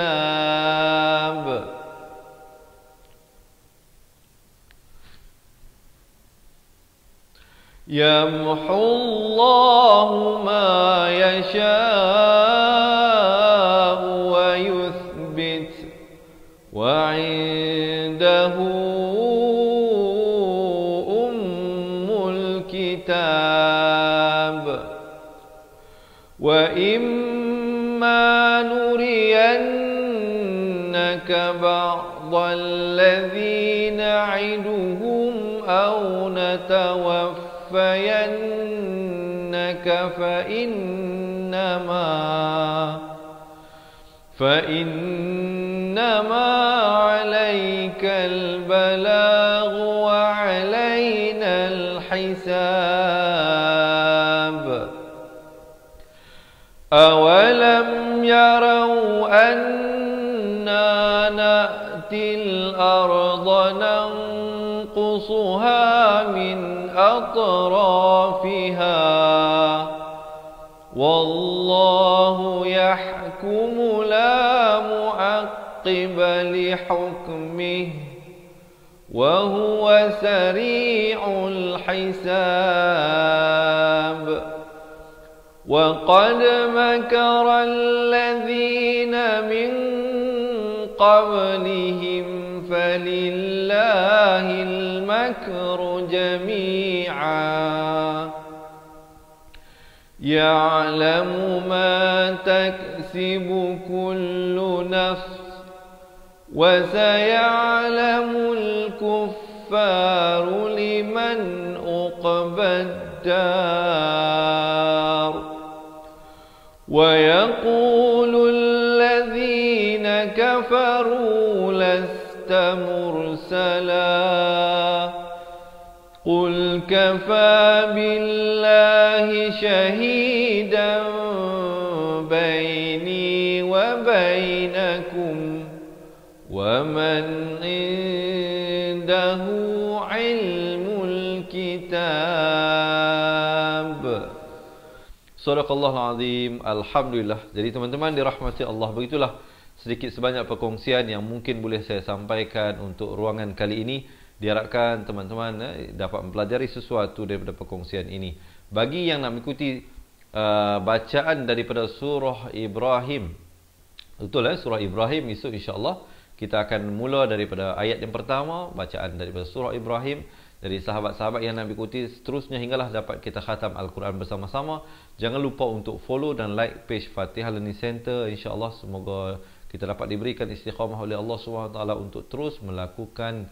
يمحو الله ما يشاء ويثبت وعنده أم الكتاب وإما نرينك بعض الذين نعدهم أو نتوفى يتوفينك فإنما فإنما عليك البلاغ وعلينا الحساب أولم يروا أنا نأتي لكم لا معقب لحكمه وهو سريع الحساب وقد مكر الذين من قبلهم فلله المكر جميعا يعلم ما تكسب تكسب كل نفس وسيعلم الكفار لمن أقبى الدار ويقول الذين كفروا لست مرسلا قل كفى بالله شهيدا Sadaqallahul Azim Alhamdulillah Jadi teman-teman dirahmati Allah Begitulah sedikit sebanyak perkongsian yang mungkin boleh saya sampaikan untuk ruangan kali ini Diharapkan teman-teman eh, dapat mempelajari sesuatu daripada perkongsian ini Bagi yang nak mengikuti uh, bacaan daripada surah Ibrahim Betul eh, surah Ibrahim Insya Allah Kita akan mula daripada ayat yang pertama Bacaan daripada surah Ibrahim dari sahabat-sahabat yang Nabi kutip seterusnya hinggalah dapat kita khatam Al-Quran bersama-sama. Jangan lupa untuk follow dan like page Fatihah Learning Center. InsyaAllah semoga kita dapat diberikan istiqamah oleh Allah SWT untuk terus melakukan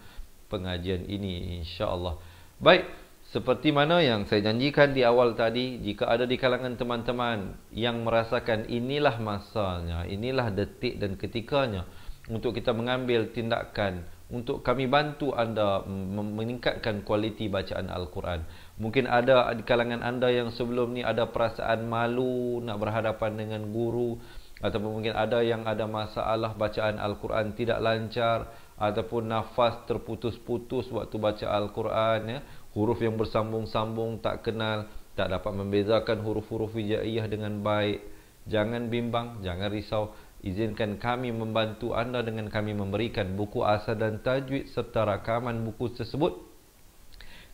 pengajian ini insyaAllah. Baik, seperti mana yang saya janjikan di awal tadi, jika ada di kalangan teman-teman yang merasakan inilah masanya, inilah detik dan ketikanya untuk kita mengambil tindakan untuk kami bantu anda meningkatkan kualiti bacaan Al-Quran. Mungkin ada di kalangan anda yang sebelum ni ada perasaan malu nak berhadapan dengan guru ataupun mungkin ada yang ada masalah bacaan Al-Quran tidak lancar ataupun nafas terputus-putus waktu baca Al-Quran ya. Huruf yang bersambung-sambung tak kenal, tak dapat membezakan huruf-huruf hijaiyah dengan baik. Jangan bimbang, jangan risau. Izinkan kami membantu anda dengan kami memberikan buku asal dan tajwid serta rakaman buku tersebut.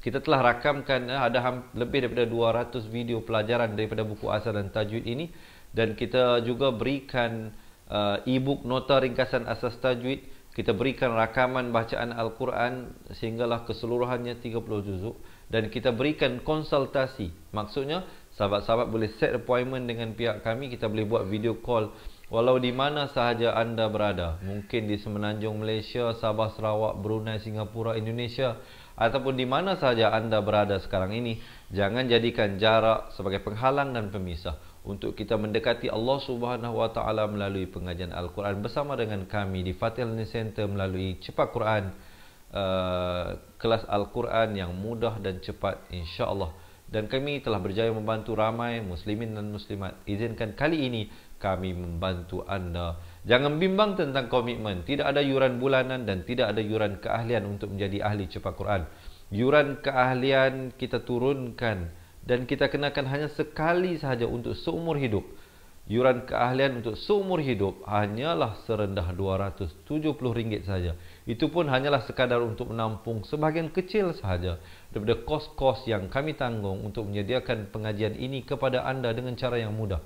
Kita telah rakamkan eh, ada lebih daripada 200 video pelajaran daripada buku asal dan tajwid ini dan kita juga berikan uh, e-book nota ringkasan asas tajwid. Kita berikan rakaman bacaan Al-Quran sehinggalah keseluruhannya 30 juzuk dan kita berikan konsultasi. Maksudnya sahabat-sahabat boleh set appointment dengan pihak kami, kita boleh buat video call Walau di mana sahaja anda berada, mungkin di semenanjung Malaysia, Sabah, Sarawak, Brunei, Singapura, Indonesia ataupun di mana sahaja anda berada sekarang ini, jangan jadikan jarak sebagai penghalang dan pemisah untuk kita mendekati Allah Subhanahu melalui pengajian Al-Quran bersama dengan kami di Fatih Learning Center melalui Cepat Quran uh, kelas Al-Quran yang mudah dan cepat insya-Allah dan kami telah berjaya membantu ramai muslimin dan muslimat izinkan kali ini kami membantu anda. Jangan bimbang tentang komitmen. Tidak ada yuran bulanan dan tidak ada yuran keahlian untuk menjadi ahli cepat Quran. Yuran keahlian kita turunkan dan kita kenakan hanya sekali sahaja untuk seumur hidup. Yuran keahlian untuk seumur hidup hanyalah serendah RM270 saja. Itu pun hanyalah sekadar untuk menampung sebahagian kecil sahaja daripada kos-kos yang kami tanggung untuk menyediakan pengajian ini kepada anda dengan cara yang mudah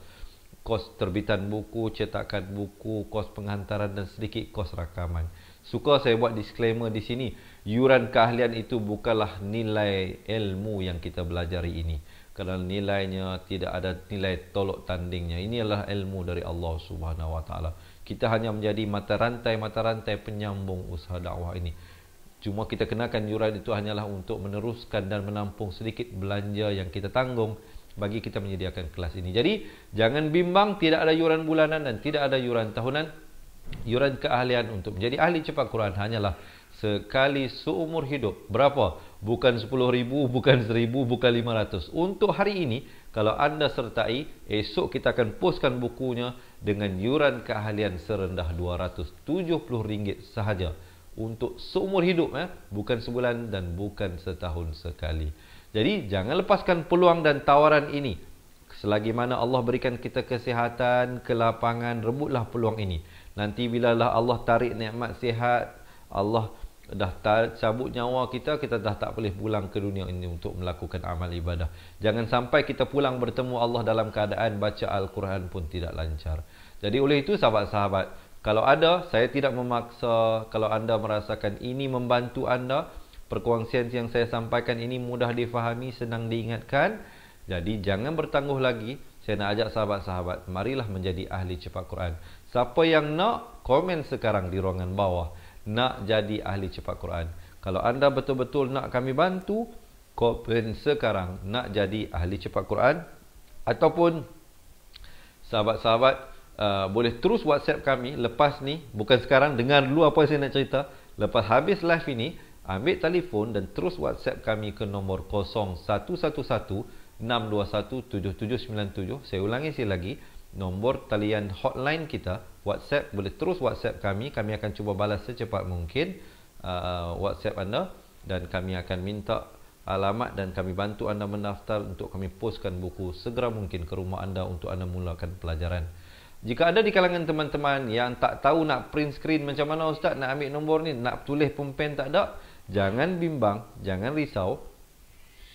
kos terbitan buku, cetakan buku, kos penghantaran dan sedikit kos rakaman. Suka saya buat disclaimer di sini, yuran keahlian itu bukanlah nilai ilmu yang kita belajar ini. kerana nilainya tidak ada nilai tolok tandingnya. Ini adalah ilmu dari Allah Subhanahu Wa Kita hanya menjadi mata rantai, mata rantai penyambung usaha dakwah ini. Cuma kita kenakan yuran itu hanyalah untuk meneruskan dan menampung sedikit belanja yang kita tanggung bagi kita menyediakan kelas ini. Jadi jangan bimbang tidak ada yuran bulanan dan tidak ada yuran tahunan. Yuran keahlian untuk menjadi ahli cepat Quran hanyalah sekali seumur hidup. Berapa? Bukan sepuluh ribu, bukan seribu, bukan lima ratus. Untuk hari ini kalau anda sertai esok kita akan postkan bukunya dengan yuran keahlian serendah dua ratus tujuh puluh ringgit sahaja untuk seumur hidup ya, bukan sebulan dan bukan setahun sekali. Jadi jangan lepaskan peluang dan tawaran ini. Selagi mana Allah berikan kita kesihatan, kelapangan, rebutlah peluang ini. Nanti bila lah Allah tarik nikmat sihat, Allah dah cabut nyawa kita, kita dah tak boleh pulang ke dunia ini untuk melakukan amal ibadah. Jangan sampai kita pulang bertemu Allah dalam keadaan baca Al-Quran pun tidak lancar. Jadi oleh itu sahabat-sahabat, kalau ada saya tidak memaksa kalau anda merasakan ini membantu anda, perkongsian yang saya sampaikan ini mudah difahami, senang diingatkan. Jadi jangan bertangguh lagi. Saya nak ajak sahabat-sahabat, marilah menjadi ahli cepat Quran. Siapa yang nak, komen sekarang di ruangan bawah. Nak jadi ahli cepat Quran. Kalau anda betul-betul nak kami bantu, komen sekarang. Nak jadi ahli cepat Quran. Ataupun sahabat-sahabat uh, boleh terus WhatsApp kami lepas ni. Bukan sekarang, dengar dulu apa yang saya nak cerita. Lepas habis live ini, ambil telefon dan terus WhatsApp kami ke nomor 011 621 7797. Saya ulangi sekali lagi, nombor talian hotline kita WhatsApp boleh terus WhatsApp kami, kami akan cuba balas secepat mungkin uh, WhatsApp anda dan kami akan minta alamat dan kami bantu anda mendaftar untuk kami postkan buku segera mungkin ke rumah anda untuk anda mulakan pelajaran. Jika ada di kalangan teman-teman yang tak tahu nak print screen macam mana ustaz nak ambil nombor ni, nak tulis pun pen tak ada, Jangan bimbang, jangan risau.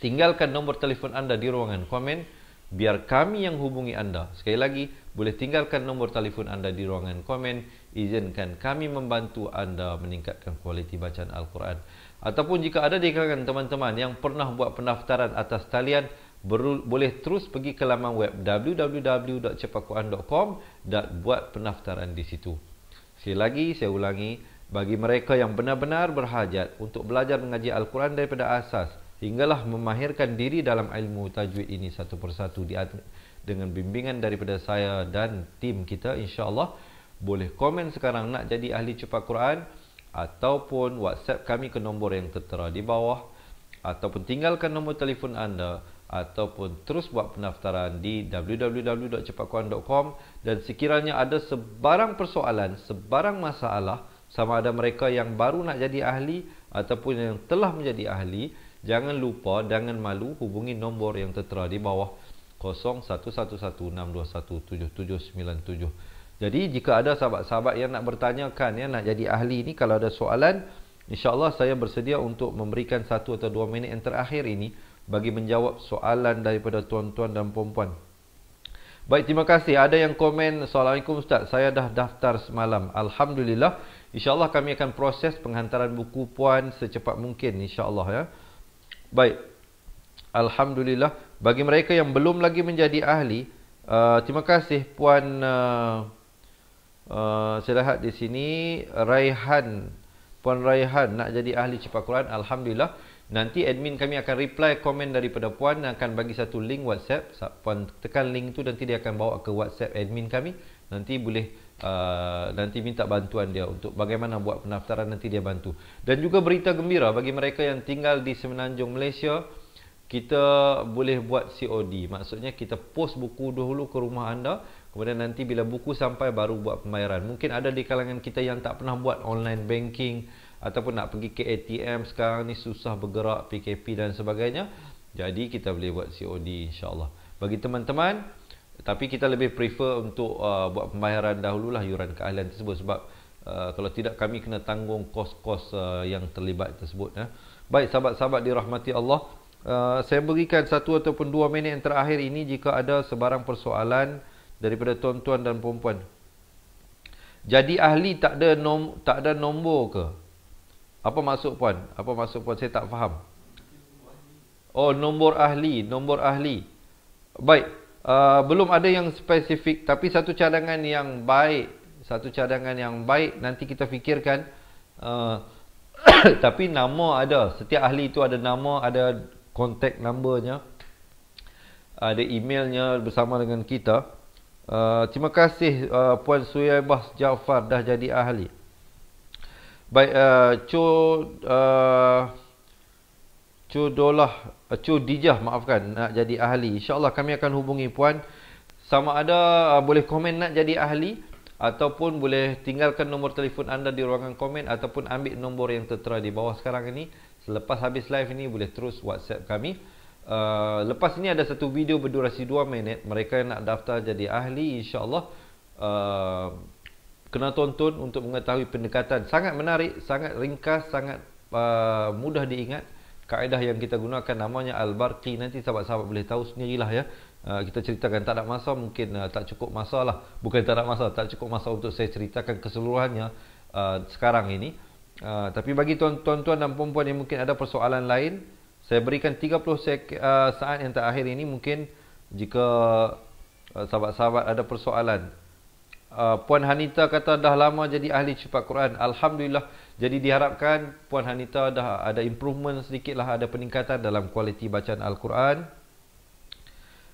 Tinggalkan nombor telefon anda di ruangan komen. Biar kami yang hubungi anda. Sekali lagi, boleh tinggalkan nombor telefon anda di ruangan komen. Izinkan kami membantu anda meningkatkan kualiti bacaan Al-Quran. Ataupun jika ada di kalangan teman-teman yang pernah buat pendaftaran atas talian, beru- boleh terus pergi ke laman web www.cepakuan.com dan buat pendaftaran di situ. Sekali lagi, saya ulangi bagi mereka yang benar-benar berhajat untuk belajar mengaji Al-Quran daripada asas hinggalah memahirkan diri dalam ilmu tajwid ini satu persatu di dengan bimbingan daripada saya dan tim kita insyaAllah boleh komen sekarang nak jadi ahli cepat Quran ataupun whatsapp kami ke nombor yang tertera di bawah ataupun tinggalkan nombor telefon anda ataupun terus buat pendaftaran di www.cepatquran.com dan sekiranya ada sebarang persoalan, sebarang masalah, sama ada mereka yang baru nak jadi ahli ataupun yang telah menjadi ahli jangan lupa jangan malu hubungi nombor yang tertera di bawah 0111621797 jadi jika ada sahabat-sahabat yang nak bertanyakan ya nak jadi ahli ini, kalau ada soalan insyaallah saya bersedia untuk memberikan satu atau dua minit yang terakhir ini bagi menjawab soalan daripada tuan-tuan dan puan-puan Baik, terima kasih. Ada yang komen, Assalamualaikum Ustaz. Saya dah daftar semalam. Alhamdulillah. InsyaAllah kami akan proses penghantaran buku puan secepat mungkin insyaAllah ya. Baik. Alhamdulillah. Bagi mereka yang belum lagi menjadi ahli, uh, terima kasih puan uh, uh, saya lihat di sini Raihan. Puan Raihan nak jadi ahli cepat Quran. Alhamdulillah. Nanti admin kami akan reply komen daripada puan dan akan bagi satu link WhatsApp. Puan tekan link tu nanti dia akan bawa ke WhatsApp admin kami. Nanti boleh Uh, nanti minta bantuan dia untuk bagaimana buat pendaftaran nanti dia bantu dan juga berita gembira bagi mereka yang tinggal di semenanjung Malaysia kita boleh buat COD maksudnya kita post buku dulu ke rumah anda kemudian nanti bila buku sampai baru buat pembayaran mungkin ada di kalangan kita yang tak pernah buat online banking ataupun nak pergi ke ATM sekarang ni susah bergerak PKP dan sebagainya jadi kita boleh buat COD insyaallah bagi teman-teman tapi kita lebih prefer untuk uh, buat pembayaran dahululah yuran keahlian tersebut sebab uh, kalau tidak kami kena tanggung kos-kos uh, yang terlibat tersebut ya. Baik sahabat-sahabat dirahmati Allah, uh, saya berikan satu ataupun dua minit yang terakhir ini jika ada sebarang persoalan daripada tuan-tuan dan puan Jadi ahli tak ada nom tak ada nombor ke? Apa maksud puan? Apa maksud puan? Saya tak faham. Oh, nombor ahli, nombor ahli. Baik, Uh, belum ada yang spesifik tapi satu cadangan yang baik satu cadangan yang baik nanti kita fikirkan uh, tapi nama ada setiap ahli itu ada nama ada kontak nombornya, ada emailnya bersama dengan kita uh, terima kasih uh, puan Suyaibah Jafar dah jadi ahli baik uh, cho uh, Cudolah eh, Cudijah maafkan Nak jadi ahli Insya Allah kami akan hubungi puan Sama ada uh, boleh komen nak jadi ahli Ataupun boleh tinggalkan nombor telefon anda di ruangan komen Ataupun ambil nombor yang tertera di bawah sekarang ini Selepas habis live ini boleh terus whatsapp kami uh, Lepas ini ada satu video berdurasi 2 minit Mereka yang nak daftar jadi ahli InsyaAllah uh, Kena tonton untuk mengetahui pendekatan Sangat menarik, sangat ringkas, sangat uh, mudah diingat kaedah yang kita gunakan namanya Al-Barqi nanti sahabat-sahabat boleh tahu sendirilah ya ah, kita ceritakan tak ada masa mungkin ah, tak cukup masa lah bukan tak ada masa tak cukup masa untuk saya ceritakan keseluruhannya ah, sekarang ini tapi bagi tuan-tuan dan puan-puan yang mungkin ada persoalan lain saya berikan 30 saat yang terakhir ini mungkin jika sahabat-sahabat ada persoalan Puan Hanita kata dah lama jadi ahli cepat Quran Alhamdulillah jadi diharapkan Puan Hanita dah ada improvement sedikit lah Ada peningkatan dalam kualiti bacaan Al-Quran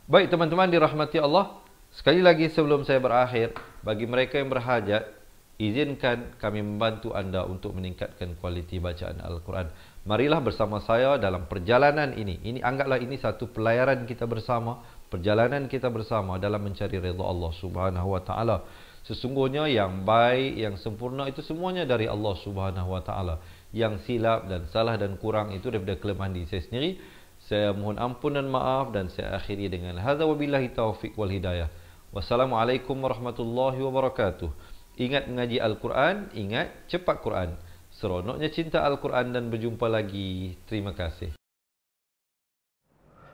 Baik teman-teman dirahmati Allah Sekali lagi sebelum saya berakhir Bagi mereka yang berhajat Izinkan kami membantu anda untuk meningkatkan kualiti bacaan Al-Quran Marilah bersama saya dalam perjalanan ini Ini anggaplah ini satu pelayaran kita bersama Perjalanan kita bersama dalam mencari redha Allah Subhanahu Wa Taala. Sesungguhnya yang baik, yang sempurna itu semuanya dari Allah Subhanahu Wa Taala. Yang silap dan salah dan kurang itu daripada kelemahan diri saya sendiri. Saya mohon ampun dan maaf dan saya akhiri dengan hadza wabillahi taufik wal hidayah. Wassalamualaikum warahmatullahi wabarakatuh. Ingat mengaji Al-Quran, ingat cepat Quran. Seronoknya cinta Al-Quran dan berjumpa lagi. Terima kasih.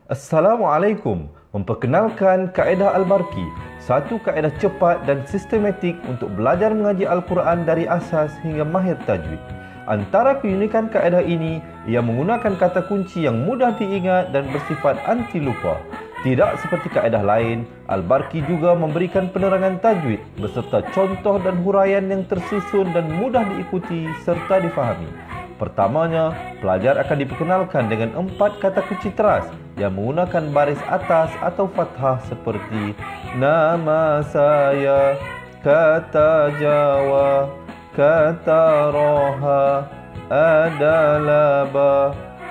Assalamualaikum memperkenalkan kaedah Al-Barqi, satu kaedah cepat dan sistematik untuk belajar mengaji Al-Quran dari asas hingga mahir tajwid. Antara keunikan kaedah ini, ia menggunakan kata kunci yang mudah diingat dan bersifat anti lupa. Tidak seperti kaedah lain, Al-Barqi juga memberikan penerangan tajwid beserta contoh dan huraian yang tersusun dan mudah diikuti serta difahami. Pertamanya, pelajar akan diperkenalkan dengan empat kata kunci teras yang menggunakan baris atas atau fathah seperti Nama saya, kata Jawa, kata Roha, adalah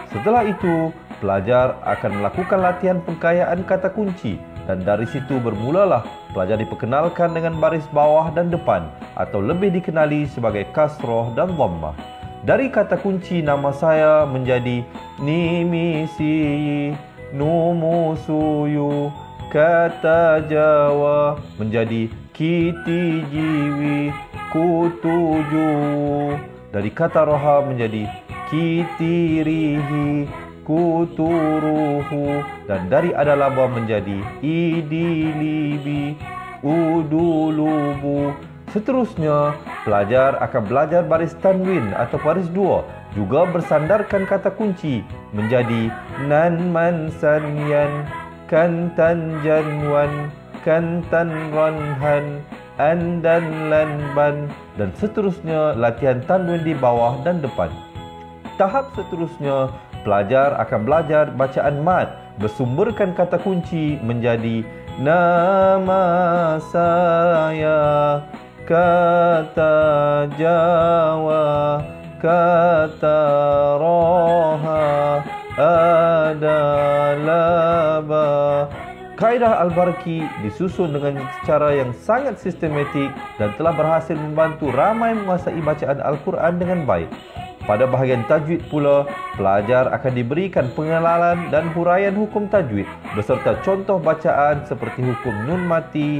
Setelah itu, pelajar akan melakukan latihan pengkayaan kata kunci dan dari situ bermulalah pelajar diperkenalkan dengan baris bawah dan depan atau lebih dikenali sebagai kasroh dan dhammah. Dari kata kunci nama saya menjadi Nimisi Numusuyu Kata Jawa menjadi Kiti Jiwi Kutuju Dari kata roha menjadi Kiti Rihi Kuturuhu Dan dari adalaba menjadi Idilibi Udulubu seterusnya, pelajar akan belajar baris tanwin atau baris dua juga bersandarkan kata kunci menjadi nan man san yan kan tan jan wan kan tan ran han an dan lan ban dan seterusnya latihan tanwin di bawah dan depan. Tahap seterusnya, pelajar akan belajar bacaan mat bersumberkan kata kunci menjadi nama saya kata Jawa kata roha adalah ba Kaedah Al-Barki disusun dengan cara yang sangat sistematik dan telah berhasil membantu ramai menguasai bacaan Al-Quran dengan baik. Pada bahagian tajwid pula, pelajar akan diberikan pengenalan dan huraian hukum tajwid beserta contoh bacaan seperti hukum nun mati,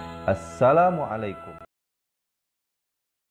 Assalamualaikum.